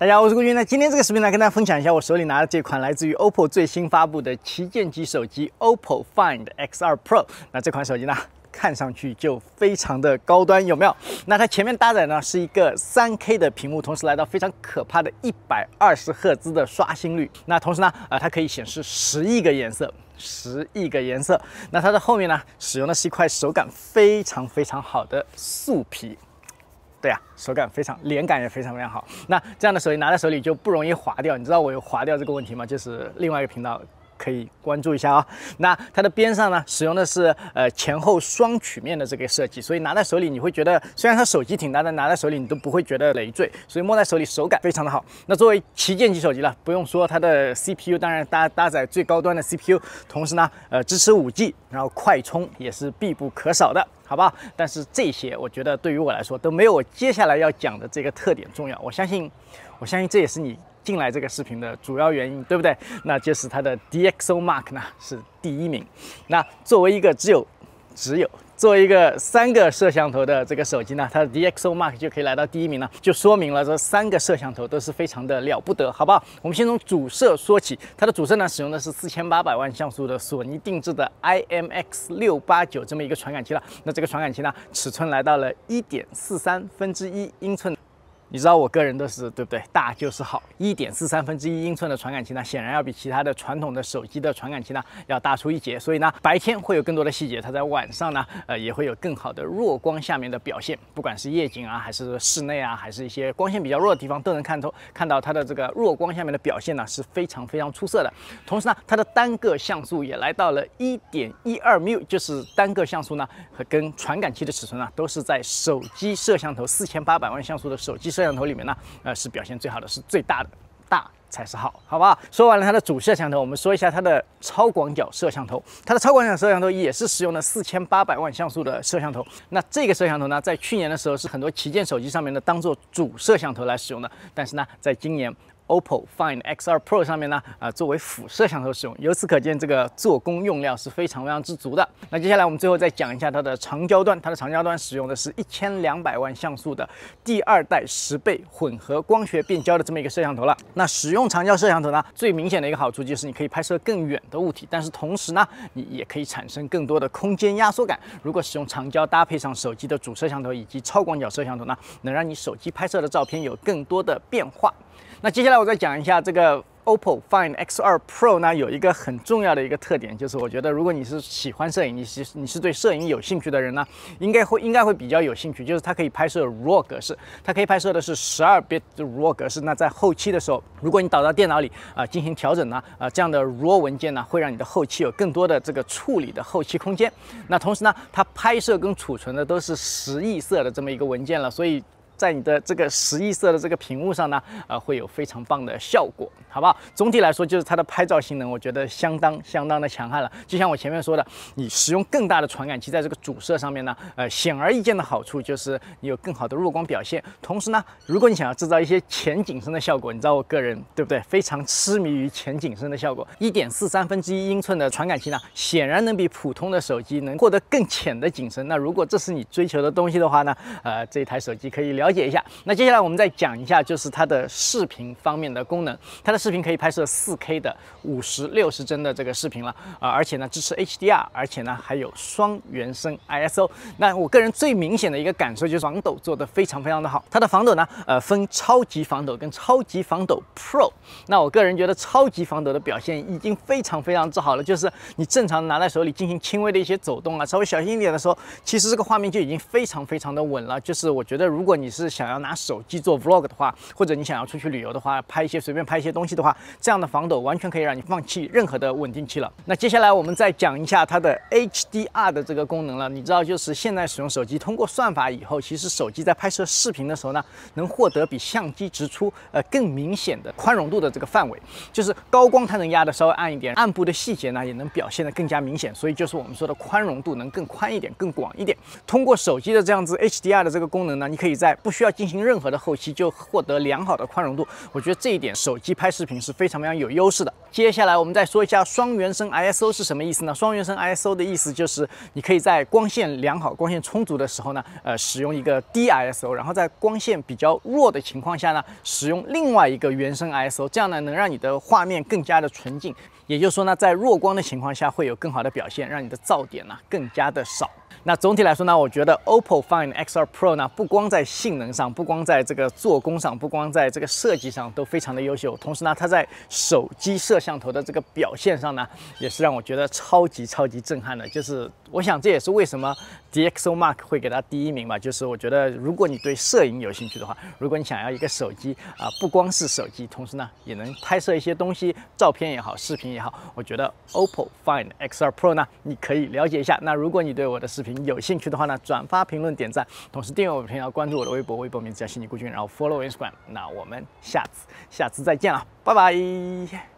大家好，我是顾军。那今天这个视频呢，跟大家分享一下我手里拿的这款来自于 OPPO 最新发布的旗舰机手机 OPPO Find X2 Pro。那这款手机呢，看上去就非常的高端，有没有？那它前面搭载呢是一个 3K 的屏幕，同时来到非常可怕的一百二十赫兹的刷新率。那同时呢，啊，它可以显示十亿个颜色，十亿个颜色。那它的后面呢，使用的是一块手感非常非常好的素皮。对呀，手感非常，连感也非常非常好。那这样的手机拿在手里就不容易划掉。你知道我有划掉这个问题吗？就是另外一个频道。可以关注一下啊，那它的边上呢，使用的是呃前后双曲面的这个设计，所以拿在手里你会觉得，虽然它手机挺大的，拿在手里你都不会觉得累赘，所以摸在手里手感非常的好。那作为旗舰级手机了，不用说它的 CPU，当然搭搭载最高端的 CPU，同时呢，呃支持 5G，然后快充也是必不可少的，好吧？但是这些我觉得对于我来说都没有我接下来要讲的这个特点重要。我相信，我相信这也是你。进来这个视频的主要原因，对不对？那就是它的 DxO Mark 呢是第一名。那作为一个只有只有作为一个三个摄像头的这个手机呢，它的 DxO Mark 就可以来到第一名了，就说明了这三个摄像头都是非常的了不得，好不好？我们先从主摄说起，它的主摄呢使用的是四千八百万像素的索尼定制的 IMX689 这么一个传感器了。那这个传感器呢，尺寸来到了一点四三分之一英寸。你知道我个人的是对不对？大就是好，一点四三分之一英寸的传感器呢，显然要比其他的传统的手机的传感器呢要大出一截，所以呢，白天会有更多的细节，它在晚上呢，呃，也会有更好的弱光下面的表现，不管是夜景啊，还是室内啊，还是一些光线比较弱的地方都能看出，看到它的这个弱光下面的表现呢是非常非常出色的。同时呢，它的单个像素也来到了一点一二缪，就是单个像素呢和跟传感器的尺寸呢都是在手机摄像头四千八百万像素的手机。摄像头里面呢，呃，是表现最好的，是最大的，大才是好，好不好？说完了它的主摄像头，我们说一下它的超广角摄像头。它的超广角摄像头也是使用了四千八百万像素的摄像头。那这个摄像头呢，在去年的时候是很多旗舰手机上面的当做主摄像头来使用的，但是呢，在今年。OPPO Find X2 Pro 上面呢，啊，作为辅摄摄像头使用。由此可见，这个做工用料是非常非常之足的。那接下来我们最后再讲一下它的长焦端，它的长焦端使用的是一千两百万像素的第二代十倍混合光学变焦的这么一个摄像头了。那使用长焦摄像头呢，最明显的一个好处就是你可以拍摄更远的物体，但是同时呢，你也可以产生更多的空间压缩感。如果使用长焦搭配上手机的主摄像头以及超广角摄像头呢，能让你手机拍摄的照片有更多的变化。那接下来我再讲一下这个 OPPO Find X2 Pro 呢，有一个很重要的一个特点，就是我觉得如果你是喜欢摄影，你是你是对摄影有兴趣的人呢，应该会应该会比较有兴趣，就是它可以拍摄 RAW 格式，它可以拍摄的是十二 b i t RAW 格式。那在后期的时候，如果你导到电脑里啊进行调整呢，啊这样的 RAW 文件呢，会让你的后期有更多的这个处理的后期空间。那同时呢，它拍摄跟储存的都是十亿色的这么一个文件了，所以。在你的这个十一色的这个屏幕上呢，呃，会有非常棒的效果，好不好？总体来说，就是它的拍照性能，我觉得相当相当的强悍了。就像我前面说的，你使用更大的传感器在这个主摄上面呢，呃，显而易见的好处就是你有更好的弱光表现。同时呢，如果你想要制造一些浅景深的效果，你知道我个人对不对？非常痴迷于浅景深的效果。一点四三分之一英寸的传感器呢，显然能比普通的手机能获得更浅的景深。那如果这是你追求的东西的话呢，呃，这一台手机可以了。了解一下，那接下来我们再讲一下，就是它的视频方面的功能。它的视频可以拍摄四 K 的五十六十帧的这个视频了啊，而且呢支持 HDR，而且呢还有双原生 ISO。那我个人最明显的一个感受就是防抖做得非常非常的好。它的防抖呢，呃分超级防抖跟超级防抖 Pro。那我个人觉得超级防抖的表现已经非常非常之好了，就是你正常拿在手里进行轻微的一些走动啊，稍微小心一点的时候，其实这个画面就已经非常非常的稳了。就是我觉得如果你是是想要拿手机做 vlog 的话，或者你想要出去旅游的话，拍一些随便拍一些东西的话，这样的防抖完全可以让你放弃任何的稳定器了。那接下来我们再讲一下它的 HDR 的这个功能了。你知道，就是现在使用手机通过算法以后，其实手机在拍摄视频的时候呢，能获得比相机直出呃更明显的宽容度的这个范围，就是高光它能压的稍微暗一点，暗部的细节呢也能表现的更加明显。所以就是我们说的宽容度能更宽一点，更广一点。通过手机的这样子 HDR 的这个功能呢，你可以在不需要进行任何的后期就获得良好的宽容度，我觉得这一点手机拍视频是非常非常有优势的。接下来我们再说一下双原生 ISO 是什么意思呢？双原生 ISO 的意思就是你可以在光线良好、光线充足的时候呢，呃，使用一个低 ISO，然后在光线比较弱的情况下呢，使用另外一个原生 ISO，这样呢能让你的画面更加的纯净。也就是说呢，在弱光的情况下会有更好的表现，让你的噪点呢更加的少。那总体来说呢，我觉得 OPPO Find X2 Pro 呢，不光在性能上，不光在这个做工上，不光在这个设计上都非常的优秀。同时呢，它在手机摄像头的这个表现上呢，也是让我觉得超级超级震撼的，就是。我想这也是为什么 DxO Mark 会给它第一名吧，就是我觉得如果你对摄影有兴趣的话，如果你想要一个手机啊，不光是手机，同时呢也能拍摄一些东西，照片也好，视频也好，我觉得 OPPO Find X2 Pro 呢，你可以了解一下。那如果你对我的视频有兴趣的话呢，转发、评论、点赞，同时订阅我的频道，关注我的微博，微博名字叫悉尼孤军，然后 follow Instagram。那我们下次下次再见了，拜拜。